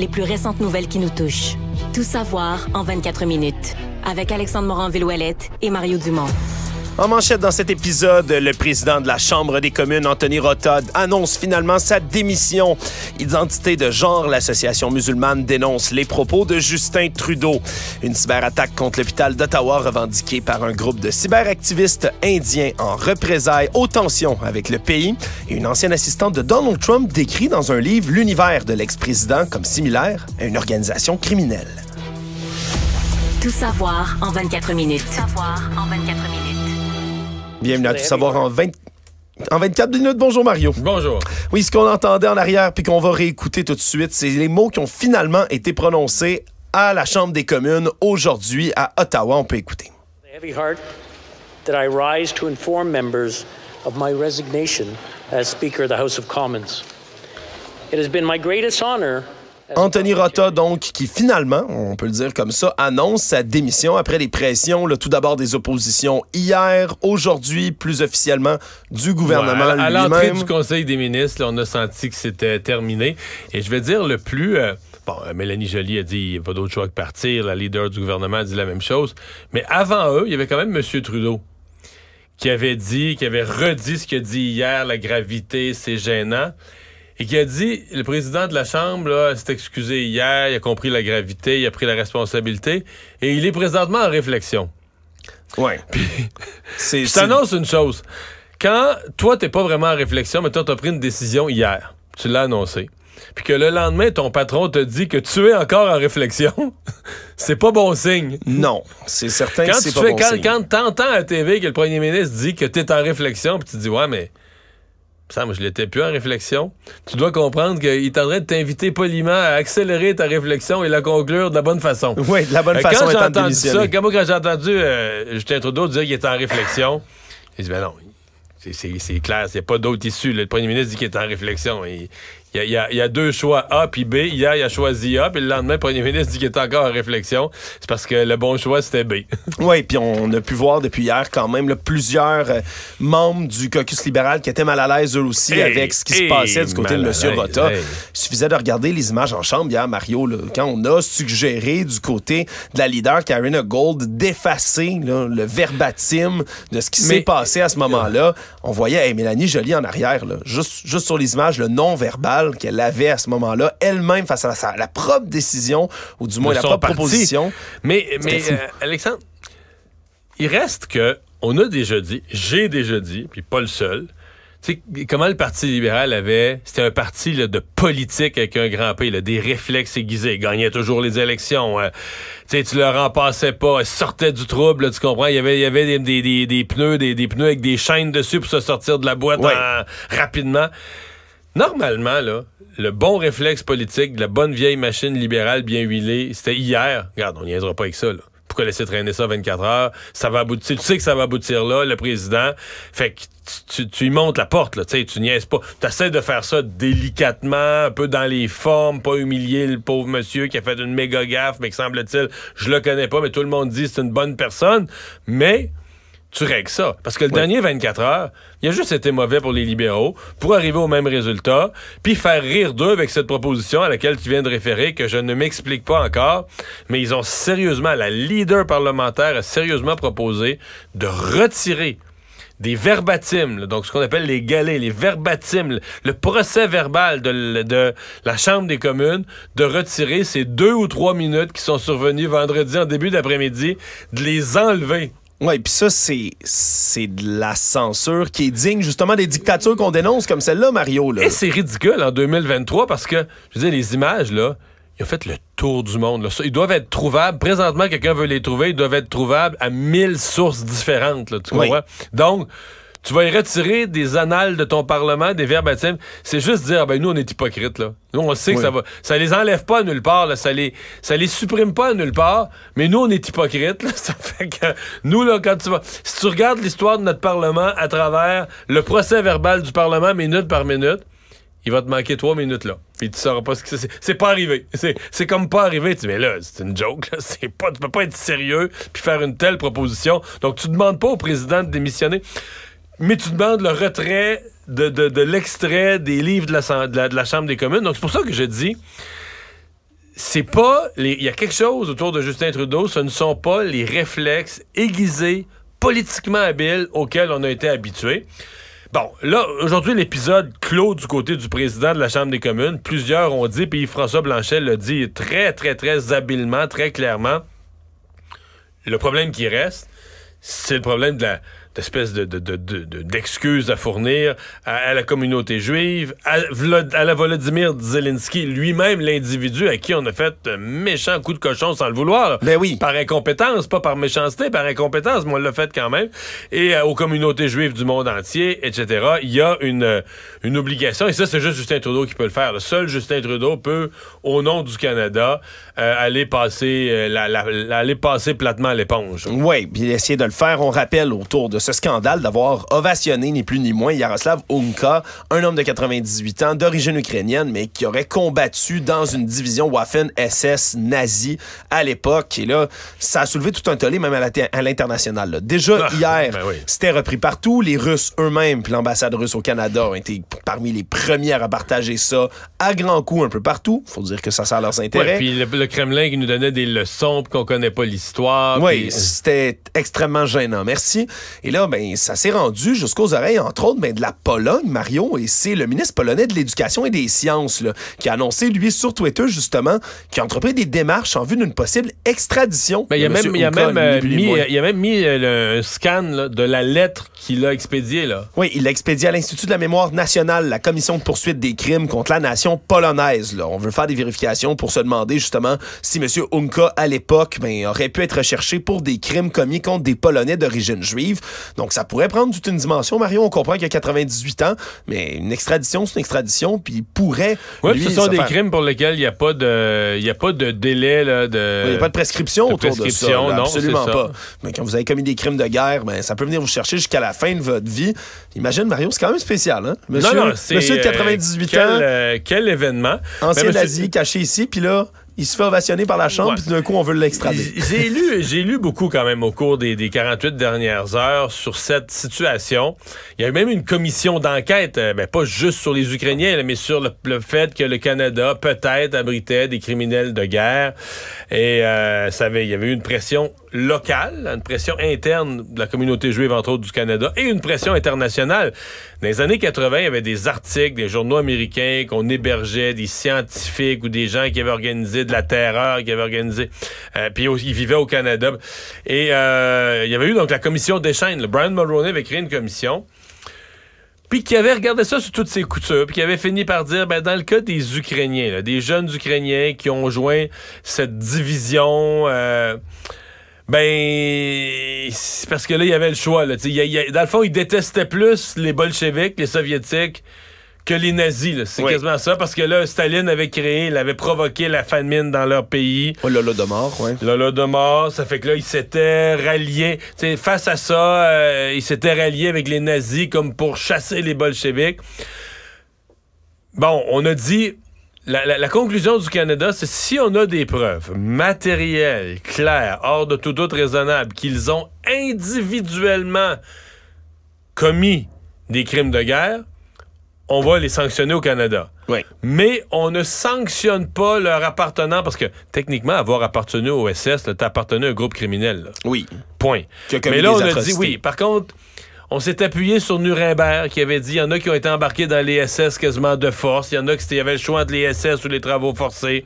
les plus récentes nouvelles qui nous touchent. Tout savoir en 24 minutes. Avec Alexandre morin villouellette et Mario Dumont. En manchette dans cet épisode, le président de la Chambre des communes, Anthony Rotod, annonce finalement sa démission. Identité de genre, l'association musulmane dénonce les propos de Justin Trudeau. Une cyberattaque contre l'hôpital d'Ottawa revendiquée par un groupe de cyberactivistes indiens en représailles aux tensions avec le pays. Et une ancienne assistante de Donald Trump décrit dans un livre l'univers de l'ex-président comme similaire à une organisation criminelle. Tout savoir en 24 minutes. Tout savoir en 24 minutes. Bienvenue à tout savoir en En 24 minutes, bonjour Mario. Bonjour. Oui, ce qu'on entendait en arrière puis qu'on va réécouter tout de suite, c'est les mots qui ont finalement été prononcés à la Chambre des communes aujourd'hui à Ottawa. On peut écouter. that I rise to inform members of my resignation as Speaker of the House of Commons. It has been my greatest honor Anthony Rota, donc, qui finalement, on peut le dire comme ça, annonce sa démission après les pressions, tout d'abord des oppositions hier, aujourd'hui, plus officiellement, du gouvernement à, l'entrée du Conseil des ministres, on a senti que c'était terminé. Et je vais dire le plus... Euh, bon, euh, Mélanie Joly a dit il n'y a pas d'autre choix que partir. La leader du gouvernement a dit la même chose. Mais avant eux, il y avait quand même M. Trudeau qui avait dit, qui avait redit ce qu'il a dit hier, la gravité, c'est gênant et qui a dit le président de la Chambre s'est excusé hier, il a compris la gravité, il a pris la responsabilité et il est présentement en réflexion. Ouais. je t'annonce une chose. Quand toi, t'es pas vraiment en réflexion, mais toi, t'as pris une décision hier, tu l'as annoncé, puis que le lendemain, ton patron te dit que tu es encore en réflexion, c'est pas bon signe. Non, c'est certain quand que c'est tu pas fais, bon quand, signe. Quand t'entends à la TV que le premier ministre dit que t'es en réflexion, puis tu dis, ouais, mais ça, moi, je l'étais plus en réflexion. Tu dois comprendre qu'il tendrait de t'inviter poliment à accélérer ta réflexion et la conclure de la bonne façon. Oui, de la bonne euh, façon. Quand j'ai entendu ça, quand, moi, quand j'ai entendu euh, Justin Trudeau dire qu'il était en réflexion, j'ai dit, ben non, c'est clair, c'est pas d'autre issue. Le premier ministre dit qu'il est en réflexion. Il y, a, deux choix A puis B. Hier, il a choisi A, puis le lendemain, le premier ministre dit qu'il était encore en réflexion. C'est parce que le bon choix, c'était B. oui, puis on a pu voir depuis hier quand même plusieurs euh, membres du caucus libéral qui étaient mal à l'aise eux aussi avec ce qui se passait du côté de M. Rota. Il suffisait de regarder les images en chambre hier, Mario, quand on a suggéré du côté de la leader Karina Gold d'effacer le verbatim de ce qui s'est passé à ce moment-là. On voyait Mélanie Jolie en arrière, là, juste sur les images, le non-verbal qu'elle avait à ce moment-là, elle-même face à la, propre décision, ou du moins la propre proposition. Mais, mais euh, Alexandre, il reste que on a déjà dit, j'ai déjà dit, puis pas le seul, comment le Parti libéral avait. C'était un parti de politique avec un grand pays, des réflexes aiguisés. Il gagnait toujours les élections. Euh, tu tu leur en passais pas. sortait du trouble, tu comprends? Il y avait, y avait des, pneus, des, pneus avec des chaînes dessus pour se sortir de la boîte rapidement. Normalement, là, le bon réflexe politique de la bonne vieille machine libérale bien huilée, c'était hier. Regarde, on niaisera pas avec ça, là. Pourquoi laisser traîner ça 24 heures? Ça va aboutir. Tu sais que ça va aboutir là, le président. Fait que tu, y montes la porte, là. Tu sais, tu niaises pas. Tu essaies de faire ça délicatement, un peu dans les formes, pas humilier le pauvre monsieur qui a fait une méga gaffe, mais semble-t-il, je le connais pas, mais tout le monde dit c'est une bonne personne. Mais tu règles ça. Parce que le dernier 24 heures, il a juste été mauvais pour les libéraux pour arriver au même résultat, puis faire rire d'eux avec cette proposition à laquelle tu viens de référer, que je ne m'explique pas encore, mais ils ont sérieusement, la leader parlementaire a sérieusement proposé de retirer des verbatimes, donc ce qu'on appelle les galets, les verbatimes, le procès verbal de, de, la Chambre des communes, de retirer ces deux ou trois minutes qui sont survenues vendredi en début d'après-midi, de les enlever oui, puis ça, c'est, c'est de la censure qui est digne justement des dictatures qu'on dénonce comme celle-là, Mario. Là. Et c'est ridicule en 2023 parce que, je veux dire, les images, là, ils ont fait le tour du monde. Là. Ils doivent être trouvables. Présentement, quelqu'un veut les trouver. Ils doivent être trouvables à mille sources différentes. Là, tu comprends? Donc, tu vas y retirer des annales de ton Parlement, des verbes C'est juste dire, ben nous, on est hypocrite, là. Nous, on sait que ça va. Ça les enlève pas nulle part, là. Ça les, ça les supprime pas nulle part. Mais nous, on est hypocrite là. Ça fait que nous, là, quand tu vas. Si tu regardes l'histoire de notre Parlement à travers le procès verbal du Parlement, minute par minute, il va te manquer trois minutes là. Puis tu sauras pas ce que c'est. C'est pas arrivé. C'est comme pas arrivé. Tu dis, mais là, c'est une joke. Là. Pas, tu peux pas être sérieux puis faire une telle proposition. Donc tu demandes pas au président de démissionner mais tu demandes le retrait de, l'extrait des livres de la, de la, Chambre des communes. Donc, c'est pour ça que je dis c'est pas. Il y a quelque chose autour de Justin Trudeau, ce ne sont pas les réflexes aiguisés, politiquement habiles auxquels on a été habitués. Bon, là, aujourd'hui, l'épisode clôt du côté du président de la Chambre des communes. Plusieurs ont dit, puis François Blanchet l'a dit très, très, très habilement, très clairement. Le problème qui reste, c'est le problème de la, d'espèces de, d'excuses de, de, à fournir à, la communauté juive, à, la Volodymyr Zelensky lui-même, l'individu à qui on a fait un méchant coup de cochon sans le vouloir. Mais ben oui. Par incompétence, pas par méchanceté, par incompétence, mais on l'a fait quand même. Et euh, aux communautés juives du monde entier, etc. Il y a une, euh, une obligation, et ça, c'est juste Justin Trudeau qui peut le faire. Le seul Justin Trudeau peut, au nom du Canada, euh, aller passer la, la, aller passer platement l'éponge. Oui, puis essayer de le faire, on rappelle autour de ce scandale d'avoir ovationné ni plus ni moins Yaroslav Unka, un homme de 98 ans d'origine ukrainienne, mais qui aurait combattu dans une division Waffen-SS nazie à l'époque. Et là, ça a soulevé tout un tollé, même à l'international. Déjà ah, hier, ben c'était repris partout. Les Russes eux-mêmes, puis l'ambassade russe au Canada, ont été parmi les premières à partager ça à grands coups un peu partout. Faut dire que ça sert à leurs intérêts. puis le, Kremlin qui nous donnait des leçons qu'on connaît pas l'histoire. Oui, euh, c'était extrêmement gênant. Merci. Et là, ben, ça s'est rendu jusqu'aux oreilles, entre autres, ben, de la Pologne, Mario, et c'est le ministre polonais de l'Éducation et des Sciences là, qui a annoncé, lui, sur Twitter, justement, qu'il a entrepris des démarches en vue d'une possible extradition. Ben, il, y a même, euh, euh, il, a même, mis, il a même mis le scan là, de la lettre qu'il a expédiée. Là. Oui, il l'a expédiée à l'Institut de la mémoire nationale, la commission de poursuite des crimes contre la nation polonaise. Là. On veut faire des vérifications pour se demander, justement, si M. Unka, à l'époque, ben, aurait pu être recherché pour des crimes commis contre des Polonais d'origine juive. Donc, ça pourrait prendre toute une dimension. Mario, on comprend qu'il a 98 ans, mais une extradition, c'est une extradition, puis il pourrait. Oui, ce sont des crimes pour lesquels il n'y a, pas de, a pas de délai. Là, de... Il n'y a pas de prescription autour de ça. non, absolument pas. Mais quand vous avez commis des crimes de guerre, ben, ça peut venir vous chercher jusqu'à la fin de votre vie. Imagine, Mario, c'est quand même spécial. Hein? Monsieur, non, non, monsieur de 98 ans. Euh, quel événement? Ancien Asie ben, caché ici, puis là, il se fait ovationner par la Chambre, puis d'un coup, on veut l'extrader. J'ai lu, lu beaucoup quand même au cours des, 48 dernières heures sur cette situation. Il y a eu même une commission d'enquête, mais euh, ben, pas juste sur les Ukrainiens, mais sur le, fait que le Canada peut-être abritait des criminels de guerre. Et euh, il y avait eu une pression locale, une pression interne de la communauté juive, entre autres, du Canada, et une pression internationale. Dans les années 80, il y avait des articles des journaux américains qu'on hébergeait, des scientifiques ou des gens qui avaient organisé de la terreur, qui avaient organisé. Euh, puis ils vivaient au Canada. Et euh, il y avait eu donc la commission des chaînes. Brian Mulroney avait créé une commission puis qui avait regardé ça sur toutes ses coutures, puis qui avait fini par dire, ben, dans le cas des Ukrainiens, des jeunes Ukrainiens qui ont joint cette division euh, ben, c'est parce que là, il y avait le choix. dans le fond, il détestait plus les bolcheviks, les soviétiques, que les nazis. C'est quasiment ça, parce que là, Staline avait créé, il avait provoqué la famine dans leur pays. Oh, de mort, oui. mort, ça fait que là, ils s'étaient ralliés. face à ça, il euh, ils s'étaient ralliés avec les nazis comme pour chasser les bolcheviks. Bon, on a dit, la, conclusion du Canada, c'est si on a des preuves matérielles, claires, hors de tout doute raisonnable, qu'ils ont individuellement commis des crimes de guerre, on va les sanctionner au Canada. Oui. Mais on ne sanctionne pas leur appartenant parce que techniquement, avoir appartenu au SS, t'appartenais à un groupe criminel. Oui. Point. Mais là, on a dit oui. Par contre, on s'est appuyé sur Nuremberg qui avait dit il y en a qui ont été embarqués dans les SS quasiment de force, il y en a qui avaient le choix entre les SS ou les travaux forcés.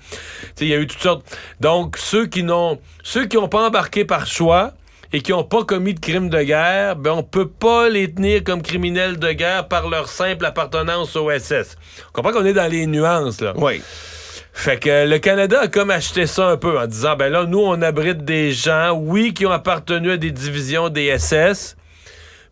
Il y a eu toutes sortes. Donc ceux qui n'ont ceux qui n'ont pas embarqué par choix et qui n'ont pas commis de crimes de guerre, ben on peut pas les tenir comme criminels de guerre par leur simple appartenance aux SS. On comprend qu'on est dans les nuances là. Oui. Fait que le Canada a comme acheté ça un peu en disant ben là nous on abrite des gens oui qui ont appartenu à des divisions des SS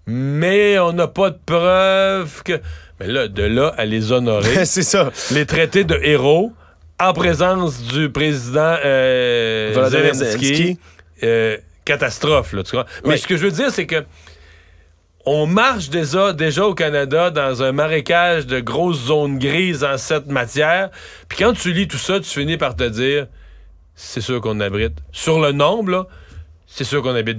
mais on n'a pas de preuve que. Mais là, de là à les honorer. c'est ça. Les traiter de héros en présence du président euh, Zelensky. Euh, catastrophe, là, tu Mais ce que je veux dire, c'est que on marche déjà, déjà au Canada dans un marécage de grosses zones grises en cette matière. Puis quand tu lis tout ça, tu finis par te dire, c'est sûr qu'on abrite. Sur le nombre, là, c'est sûr qu'on abrite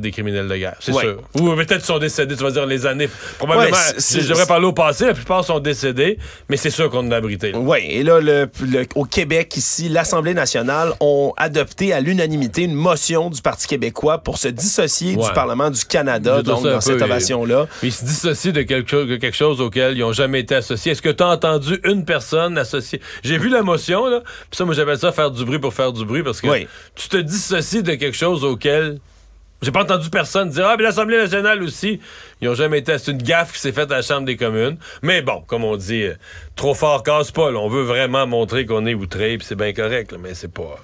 des criminels de guerre. C'est sûr. Ou peut-être sont décédés, tu vas dire les années. Probablement, si je devrais parler au passé, la plupart sont décédés, mais c'est sûr qu'on en a abrité. Oui, et là, le, au Québec, ici, l'Assemblée nationale a adopté à l'unanimité une motion du Parti québécois pour se dissocier du Parlement du Canada, donc dans cette ovation-là. Ils se dissocient de quelque, de quelque chose auquel ils n'ont jamais été associés. Est-ce que tu as entendu une personne associée? J'ai vu la motion, là, puis ça, moi, j'appelle ça faire du bruit pour faire du bruit, parce que tu te dissocies de quelque chose auquel je j'ai pas entendu personne dire Ah, mais l'Assemblée nationale aussi. Ils ont jamais été. C'est une gaffe qui s'est faite à la Chambre des communes. Mais bon, comme on dit, euh, trop fort casse pas. On veut vraiment montrer qu'on est outré, puis c'est bien correct, mais c'est pas.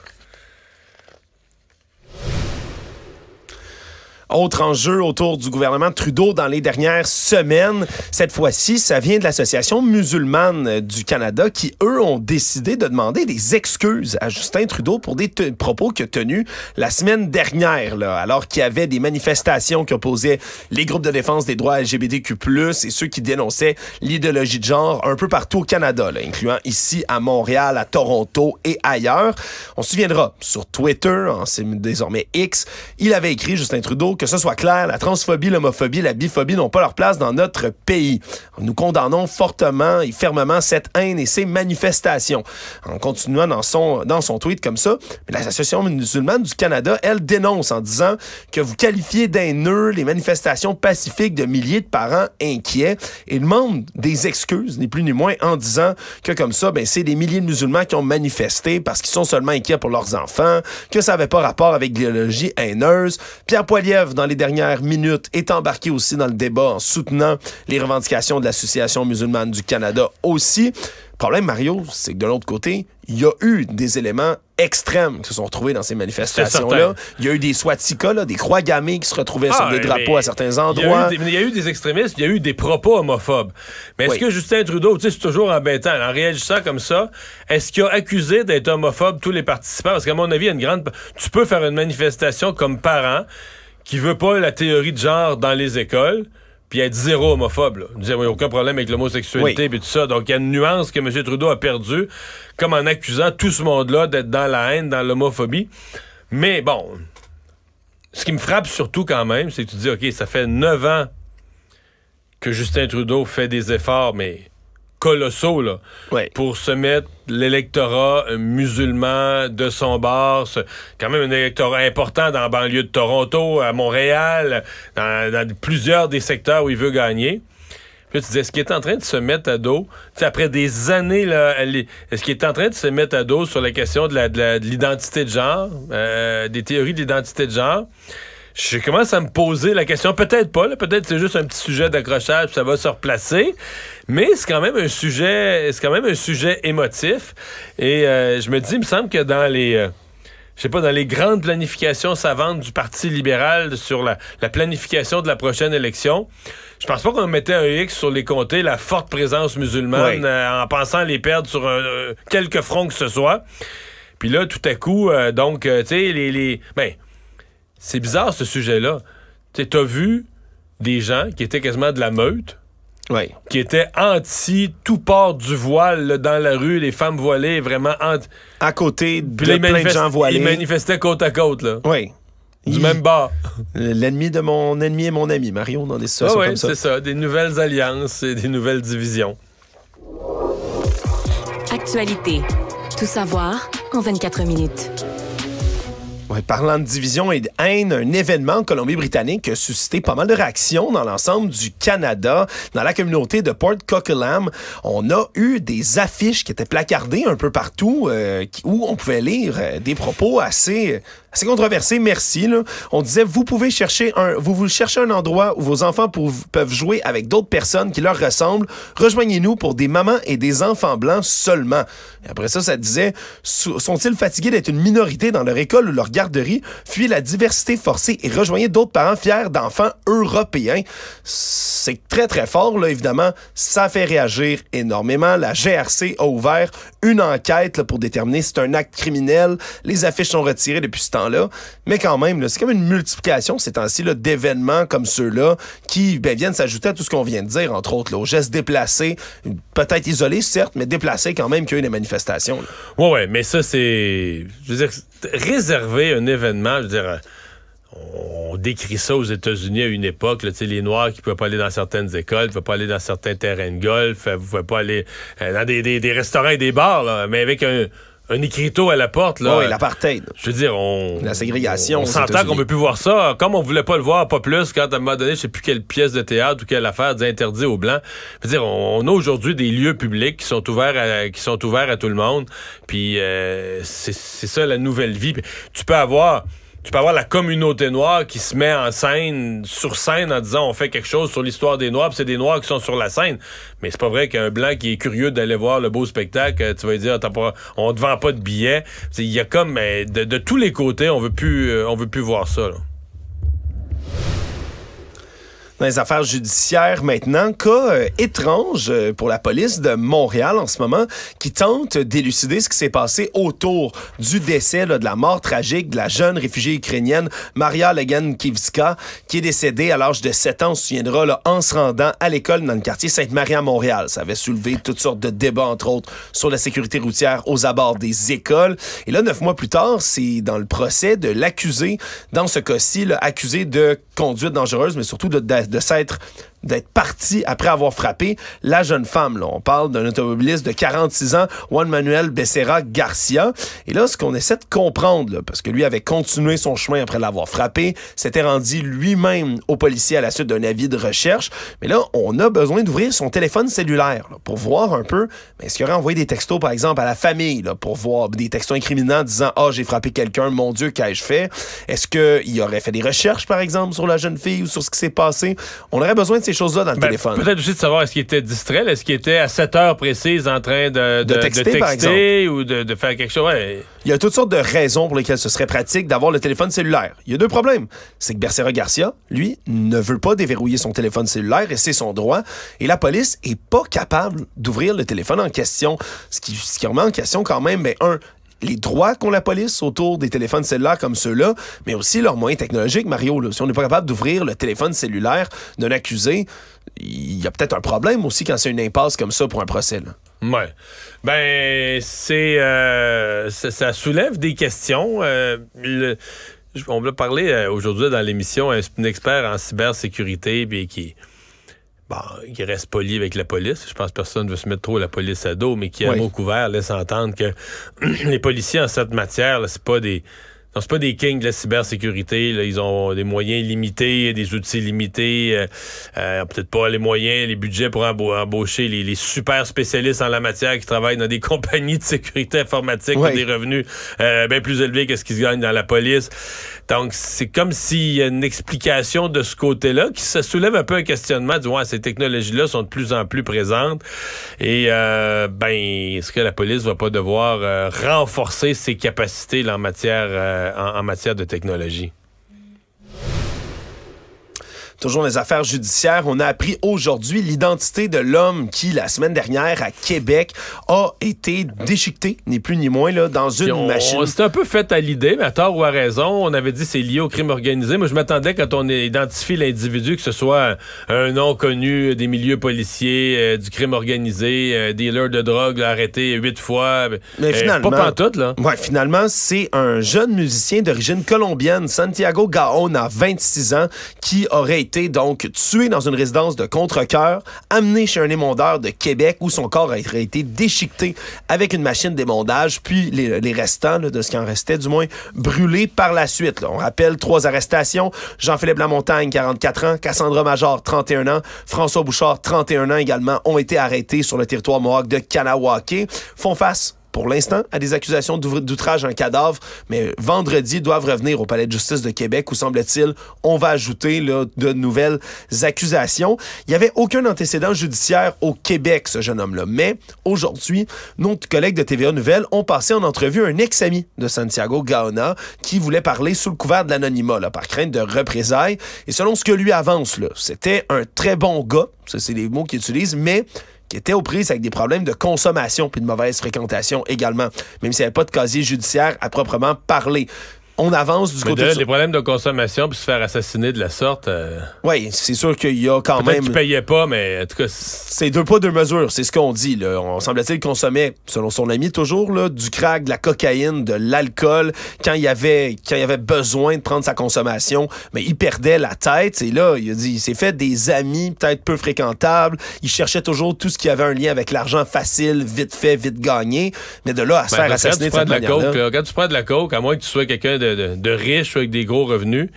Autre enjeu autour du gouvernement Trudeau dans les dernières semaines, cette fois-ci, ça vient de l'Association musulmane du Canada qui, eux, ont décidé de demander des excuses à Justin Trudeau pour des propos qu'il a tenus la semaine dernière, là, alors qu'il y avait des manifestations qui opposaient les groupes de défense des droits LGBTQ+, et ceux qui dénonçaient l'idéologie de genre un peu partout au Canada, incluant ici à Montréal, à Toronto et ailleurs. On se souviendra, sur Twitter, c'est désormais X, il avait écrit, Justin Trudeau, que ce soit clair, la transphobie, l'homophobie, la biphobie n'ont pas leur place dans notre pays. Nous condamnons fortement et fermement cette haine et ces manifestations. En continuant dans son, dans son tweet comme ça, l'Association musulmane du Canada, elle dénonce en disant que vous qualifiez d'haineux les manifestations pacifiques de milliers de parents inquiets et demande des excuses, ni plus ni moins, en disant que comme ça, ben, c'est des milliers de musulmans qui ont manifesté parce qu'ils sont seulement inquiets pour leurs enfants, que ça n'avait pas rapport avec l'idéologie haineuse. Pierre Poilier dans les dernières minutes est embarqué aussi dans le débat en soutenant les revendications de l'Association musulmane du Canada aussi. Le problème, Mario, c'est que de l'autre côté, il y a eu des éléments extrêmes qui se sont retrouvés dans ces manifestations-là. Il y a eu des swastikas, des croix gammées qui se retrouvaient sur ah, des drapeaux à certains endroits. Il y, a eu des extrémistes, il y a eu des propos homophobes. Mais est-ce que Justin Trudeau, tu sais, c'est toujours embêtant, en réagissant comme ça, est-ce qu'il a accusé d'être homophobe tous les participants? Parce qu'à mon avis, il y a une grande... Tu peux faire une manifestation comme parent, qui veut pas la théorie de genre dans les écoles, puis être zéro homophobe. Là. Dire, a aucun problème avec l'homosexualité, puis tout ça. Donc, il y a une nuance que M. Trudeau a perdue, comme en accusant tout ce monde-là d'être dans la haine, dans l'homophobie. Mais bon, ce qui me frappe surtout quand même, c'est que tu dis, OK, ça fait neuf ans que Justin Trudeau fait des efforts, mais colossaux là, pour se mettre l'électorat euh, musulman de son bord. quand même un électorat important dans la banlieue de Toronto, à Montréal, dans, plusieurs des secteurs où il veut gagner. Puis tu ce qui est en train de se mettre à dos, après des années, là, ce qui est en train de se mettre à dos sur la question de l'identité de, genre, euh, des théories de l'identité de genre, je commence à me poser la question. Peut-être pas, peut-être c'est juste un petit sujet d'accrochage, ça va se replacer. Mais c'est quand même un sujet, c'est quand même un sujet émotif. Et euh, je me dis, il me semble que dans les euh, je sais pas, dans les grandes planifications savantes du Parti libéral sur la, planification de la prochaine élection, je pense pas qu'on mettait un X sur les comtés, la forte présence musulmane, euh, en pensant les perdre sur un, euh, quelques fronts que ce soit. Puis là, tout à coup, donc, tu sais, les, les, ben, c'est bizarre ce sujet-là. Tu as vu des gens qui étaient quasiment de la meute. Oui. Qui étaient anti tout port du voile dans la rue, les femmes voilées, vraiment À côté de plein de gens voilés. Ils manifestaient côte à côte, là. Oui. Du même bas. L'ennemi de mon ennemi est mon ami, Marion, on est est ah oui, c'est ça. Des nouvelles alliances et des nouvelles divisions. Actualité. Tout savoir en 24 minutes parlant de division et de haine, un événement en Colombie-Britannique a suscité pas mal de réactions dans l'ensemble du Canada. Dans la communauté de Port Coquitlam, on a eu des affiches qui étaient placardées un peu partout euh, où on pouvait lire euh, des propos assez assez controversé, merci. Là. On disait, vous pouvez chercher un, vous, vous cherchez un endroit où vos enfants peuvent jouer avec d'autres personnes qui leur ressemblent. Rejoignez-nous pour des mamans et des enfants blancs seulement. Et après ça, ça disait, sont-ils fatigués d'être une minorité dans leur école ou leur garderie? Fuyez la diversité forcée et rejoignez d'autres parents fiers d'enfants européens. C'est très, très fort, là, évidemment. Ça fait réagir énormément. La GRC a ouvert une enquête là, pour déterminer si c'est un acte criminel. Les affiches sont retirées depuis ce temps mais quand même, c'est comme une multiplication ces temps-ci d'événements comme ceux-là qui ben, viennent s'ajouter à tout ce qu'on vient de dire, entre autres, là, aux gestes déplacés, peut-être isolés, certes, mais déplacés quand même qu'il y a eu des manifestations. Oui, oui, mais ça, c'est. Je veux dire, réserver un événement, je veux dire on décrit ça aux États-Unis à une époque, là, les Noirs qui ne pouvaient pas aller dans certaines écoles, ne pouvaient pas aller dans certains terrains de golf, ne euh, pouvaient pas aller euh, dans des, restaurants et des bars, mais avec un, un écriteau à la porte. Là, oui, l'apartheid. Je veux dire, on. La ségrégation. On s'entend qu'on peut plus voir ça. Comme on voulait pas le voir, pas plus, quand à un moment donné, je sais plus quelle pièce de théâtre ou quelle affaire d'interdit aux Blancs. Je veux dire, on, a aujourd'hui des lieux publics qui sont ouverts à, qui sont ouverts à tout le monde. Puis euh, c'est ça la nouvelle vie. tu peux avoir tu peux avoir la communauté noire qui se met en scène, sur scène, en disant on fait quelque chose sur l'histoire des Noirs, c'est des Noirs qui sont sur la scène. Mais c'est pas vrai qu'un Blanc qui est curieux d'aller voir le beau spectacle, euh, tu vas dire, pas, on te vend pas de billets. Il y a comme, de, de, tous les côtés, on veut plus, euh, on veut plus voir ça. Là. Dans les affaires judiciaires maintenant, cas euh, étrange euh, pour la police de Montréal en ce moment qui tente d'élucider ce qui s'est passé autour du décès, de la mort tragique de la jeune réfugiée ukrainienne Maria Legan-Kivska qui est décédée à l'âge de 7 ans, on se souviendra, là, en se rendant à l'école dans le quartier Sainte-Marie à Montréal. Ça avait soulevé toutes sortes de débats, entre autres, sur la sécurité routière aux abords des écoles. Et là, neuf mois plus tard, c'est dans le procès de l'accusé, dans ce cas-ci, accusé de conduite dangereuse, mais surtout de de s'être d'être parti après avoir frappé la jeune femme. Là. On parle d'un automobiliste de 46 ans, Juan Manuel Becerra Garcia. Et là, ce qu'on essaie de comprendre, là, parce que lui avait continué son chemin après l'avoir frappé, s'était rendu lui-même au policier à la suite d'un avis de recherche. Mais là, on a besoin d'ouvrir son téléphone cellulaire pour voir un peu, mais est-ce qu'il aurait envoyé des textos, par exemple, à la famille, là, pour voir des textos incriminants disant « Ah, oh, j'ai frappé quelqu'un, mon Dieu, qu'ai-je fait? » Est-ce qu'il aurait fait des recherches, par exemple, sur la jeune fille ou sur ce qui s'est passé? On aurait besoin de ces là dans le ben, téléphone. Peut-être aussi de savoir est-ce qu'il était distrait, est-ce qu'il était à 7 heures précises en train de, de, texter, ou de, faire quelque chose. Il y a toutes sortes de raisons pour lesquelles ce serait pratique d'avoir le téléphone cellulaire. Il y a deux problèmes. C'est que Bercera Garcia, lui, ne veut pas déverrouiller son téléphone cellulaire et c'est son droit. Et la police est pas capable d'ouvrir le téléphone en question. Ce qui, ce qui remet en question quand même, mais ben, un, les droits qu'ont la police autour des téléphones cellulaires comme ceux-là, mais aussi leurs moyens technologiques, Mario. Si on n'est pas capable d'ouvrir le téléphone cellulaire d'un accusé, il y a peut-être un problème aussi quand c'est une impasse comme ça pour un procès. Là. Ouais. Ben, c'est. Euh, ça, soulève des questions. Euh, on va parler euh, aujourd'hui dans l'émission, un expert en cybersécurité, qui bon, qui reste poli avec la police. Je pense que personne ne veut se mettre trop la police à dos, mais qui, à oui. mot couvert, laisse entendre que les policiers en cette matière, c'est pas des non, c'est pas des kings de la cybersécurité. Là. Ils ont des moyens limités, des outils limités, euh, euh, peut-être pas les moyens, les budgets pour embaucher les, super spécialistes en la matière qui travaillent dans des compagnies de sécurité informatique qui ont des revenus euh, bien plus élevés que ce qu'ils gagnent dans la police. Donc, c'est comme s'il y a une explication de ce côté-là qui se soulève un peu un questionnement du ces technologies-là sont de plus en plus présentes. Et ben, est-ce que la police va pas devoir renforcer ses capacités en matière euh, en, matière de technologie? Toujours les affaires judiciaires, on a appris aujourd'hui l'identité de l'homme qui, la semaine dernière, à Québec, a été déchiqueté, ni plus ni moins, là, dans une machine. On un peu fait à l'idée, mais à tort ou à raison, on avait dit c'est lié au crime organisé. Moi, je m'attendais quand on identifie l'individu, que ce soit un nom connu des milieux policiers, euh, du crime organisé, euh, dealer de drogue, arrêté huit fois. Euh, mais finalement, pas là. Ouais, finalement, c'est un jeune musicien d'origine colombienne, Santiago Gaon, à 26 ans, qui aurait été donc tué dans une résidence de contre-cœur, amené chez un émondeur de Québec où son corps a été déchiqueté avec une machine d'émondage, puis les, restants de ce qui en restait, du moins, brûlés par la suite. On rappelle trois arrestations. Jean-Philippe Lamontagne, 44 ans, Cassandra Major, 31 ans, François Bouchard, 31 ans également, ont été arrêtés sur le territoire mohawk de Kanawake. Font face pour l'instant, à des accusations d'outrage à un cadavre, mais vendredi doivent revenir au Palais de justice de Québec où, semble-t-il, on va ajouter de nouvelles accusations. Il n'y avait aucun antécédent judiciaire au Québec, ce jeune homme-là. Mais aujourd'hui, notre collègue de TVA Nouvelles ont passé en entrevue un ex-ami de Santiago Gaona qui voulait parler sous le couvert de l'anonymat, par crainte de représailles. Et selon ce que lui avance, c'était un très bon gars, ça c'est les mots qu'il utilise, mais qui était aux prises avec des problèmes de consommation puis de mauvaise fréquentation également, même s'il n'y avait pas de casier judiciaire à proprement parler on avance du côté de, Les problèmes de consommation puis se faire assassiner de la sorte. Euh, oui, c'est sûr qu'il y a quand même. Tu payait pas, mais en tout cas. C'est deux pas deux mesures, c'est ce qu'on dit. Là. On semblait il consommait, selon son ami toujours, là, du crack, de la cocaïne, de l'alcool quand il avait quand il avait besoin de prendre sa consommation, mais il perdait la tête. Et là, il a dit, il s'est fait des amis peut-être peu fréquentables. Il cherchait toujours tout ce qui avait un lien avec l'argent facile, vite fait, vite gagné. Mais de là à se ben, faire assassiner tu prends de la coke, là. Quand tu prends de la coke, à moins que tu sois quelqu'un de, riches avec des gros revenus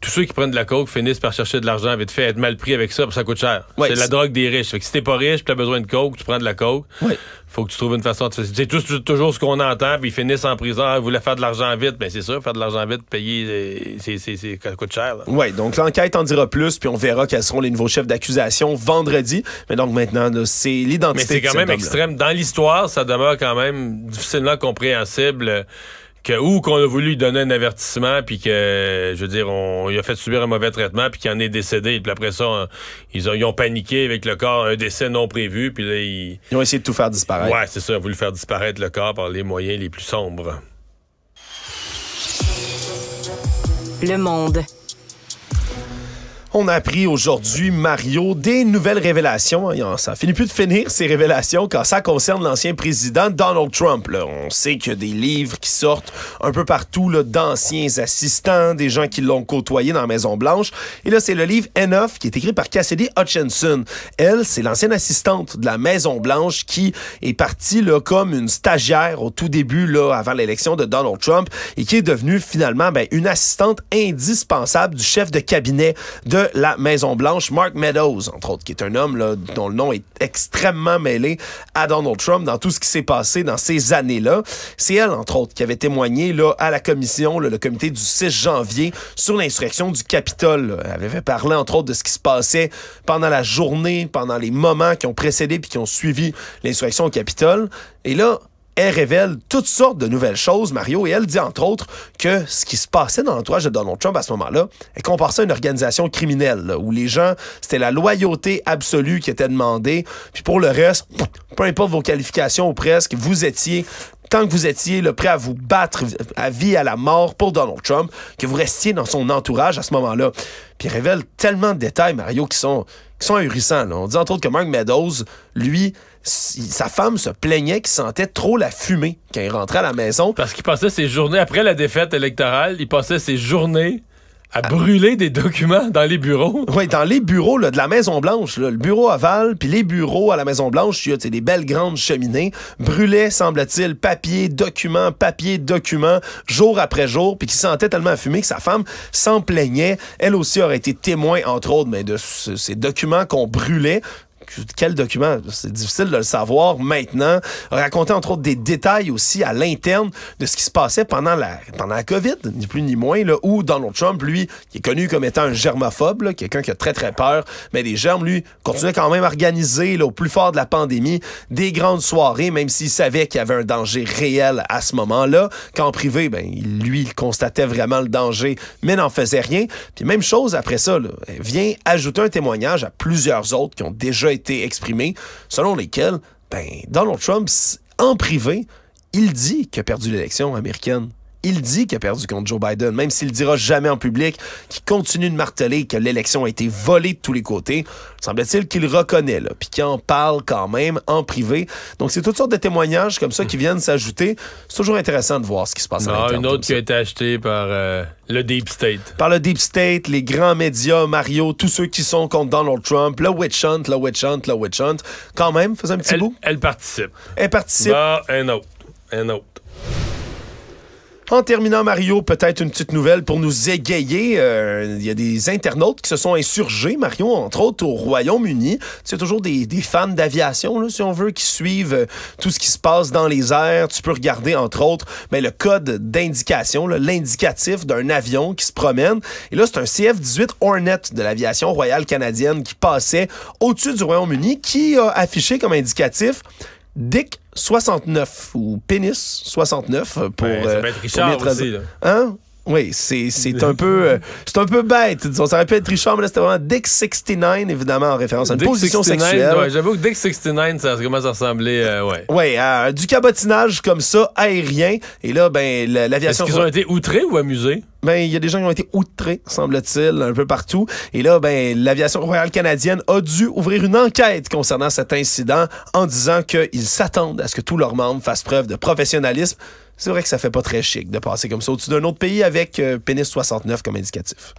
tous ceux qui prennent de la coke finissent par chercher de l'argent vite fait, être mal pris avec ça, parce ça coûte cher. c'est la drogue des riches. Si tu si t'es pas riche, tu as besoin de coke, tu prends de la coke. Faut que tu trouves une façon de C'est toujours ce qu'on entend, puis ils finissent en prison. Ils ah, voulaient faire de l'argent vite. mais ben, c'est sûr, faire de l'argent vite, payer, euh, c'est, ça coûte cher. Oui, donc l'enquête en dira plus, puis on verra quels seront les nouveaux chefs d'accusation vendredi. Mais donc maintenant, c'est l'identité. Mais c'est quand même extrême. Dans l'histoire, ça demeure quand même difficilement compréhensible. Euh, que ou qu'on a voulu lui donner un avertissement puis que je veux dire on il a fait subir un mauvais traitement puis qu'il en est décédé puis après ça hein, ils, ont, paniqué avec le corps un décès non prévu puis là ils... ont essayé de tout faire disparaître. Oui, c'est ça, ils ont voulu faire disparaître le corps par les moyens les plus sombres. Le monde on a appris aujourd'hui, Mario, des nouvelles révélations. Hein, ça finit plus de finir ces révélations quand ça concerne l'ancien président Donald Trump. On sait qu'il y a des livres qui sortent un peu partout d'anciens assistants, des gens qui l'ont côtoyé dans la Maison-Blanche. Et là, c'est le livre Enough qui est écrit par Cassidy Hutchinson. Elle, c'est l'ancienne assistante de la Maison-Blanche qui est partie comme une stagiaire au tout début, là, avant l'élection de Donald Trump, et qui est devenue finalement ben, une assistante indispensable du chef de cabinet de la Maison-Blanche, Mark Meadows, entre autres, qui est un homme dont le nom est extrêmement mêlé à Donald Trump dans tout ce qui s'est passé dans ces années-là. C'est elle, entre autres, qui avait témoigné à la commission, le comité du 6 janvier, sur l'insurrection du Capitole. Elle avait parlé, entre autres, de ce qui se passait pendant la journée, pendant les moments qui ont précédé puis qui ont suivi l'insurrection au Capitole. Et là, elle révèle toutes sortes de nouvelles choses, Mario, et elle dit entre autres que ce qui se passait dans l'entourage de Donald Trump à ce moment-là est qu'on à une organisation criminelle, où les gens, c'était la loyauté absolue qui était demandée, puis pour le reste, peu importe vos qualifications ou presque, vous étiez tant que vous étiez prêt à vous battre à vie, à la mort pour Donald Trump, que vous restiez dans son entourage à ce moment-là. Puis il révèle tellement de détails, Mario, qui sont, qui sont ahurissants. On dit entre autres que Mark Meadows, lui, sa femme se plaignait qu'il sentait trop la fumée quand il rentrait à la maison. Parce qu'il passait ses journées, après la défaite électorale, il passait ses journées à brûler des documents dans les bureaux. Oui, dans les bureaux là, de la Maison-Blanche, le bureau à Val, puis les bureaux à la Maison-Blanche, il y a des belles grandes cheminées, brûlaient, semble-t-il, papier, documents, papier, documents, jour après jour, puis qui sentait tellement fumé fumer que sa femme s'en plaignait. Elle aussi aurait été témoin, entre autres, mais ben, de ces documents qu'on brûlait quel document? C'est difficile de le savoir maintenant. Raconter, entre autres, des détails aussi à l'interne de ce qui se passait pendant la, pendant la COVID, ni plus ni moins, là, où Donald Trump, lui, qui est connu comme étant un germaphobe, quelqu'un qui a très, très peur, mais les germes, lui, continuaient quand même à organiser, au plus fort de la pandémie, des grandes soirées, même s'il savait qu'il y avait un danger réel à ce moment-là. Qu'en privé, ben, lui, il constatait vraiment le danger, mais n'en faisait rien. Puis même chose après ça, là, vient ajouter un témoignage à plusieurs autres qui ont déjà été été selon lesquels ben, Donald Trump, en privé, il dit qu'il a perdu l'élection américaine il dit qu'il a perdu contre Joe Biden, même s'il dira jamais en public, qu'il continue de marteler que l'élection a été volée de tous les côtés. Semble-t-il qu'il reconnaît, puis qu'il en parle quand même en privé. Donc, c'est toutes sortes de témoignages comme ça qui hmm. viennent s'ajouter. C'est toujours intéressant de voir ce qui se passe. Non, une autre qui a été achetée par euh, le Deep State. Par le Deep State, les grands médias, Mario, tous ceux qui sont contre Donald Trump, le witch hunt, le witch hunt, le witch hunt. Quand même, fais un petit bout. Elle participe. Elle participe. Bah, un autre. Un autre. En terminant, Mario, peut-être une petite nouvelle pour nous égayer. Euh, il y a des internautes qui se sont insurgés, Mario, entre autres au Royaume-Uni. C'est toujours des, fans d'aviation, si on veut, qui suivent euh, tout ce qui se passe dans les airs. Tu peux regarder, entre autres, mais ben, le code d'indication, l'indicatif d'un avion qui se promène. Et là, c'est un CF-18 Hornet de l'aviation royale canadienne qui passait au-dessus du Royaume-Uni, qui a affiché comme indicatif Dick 69 ou Pénis 69 pour. Ouais, ça euh, peut être aussi, là. Hein? Oui, c'est un peu euh, un peu bête. Disons. Ça aurait pu être Richard, mais là, c'était vraiment Dick 69, évidemment, en référence à une position 69, sexuelle. J'avoue que Dick 69, ça commence à ressembler. Euh, ouais. ouais du cabotinage comme ça, aérien. Et là, ben, l'aviation. Est-ce qu'ils ont été outrés ou amusés? Ben, il y a des gens qui ont été outrés, semble-t-il, un peu partout. Et là, ben, l'aviation royale canadienne a dû ouvrir une enquête concernant cet incident en disant qu'ils s'attendent à ce que tous leurs membres fassent preuve de professionnalisme. C'est vrai que ça fait pas très chic de passer comme ça au-dessus d'un autre pays avec euh, pénis 69 comme indicatif.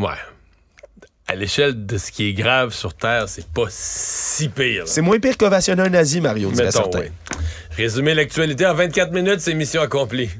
Ouais. À l'échelle de ce qui est grave sur Terre, c'est pas si pire. C'est moins pire qu'ovationner un nazi, Mario, dirait certain. Résumer l'actualité en 24 minutes, c'est mission accomplie.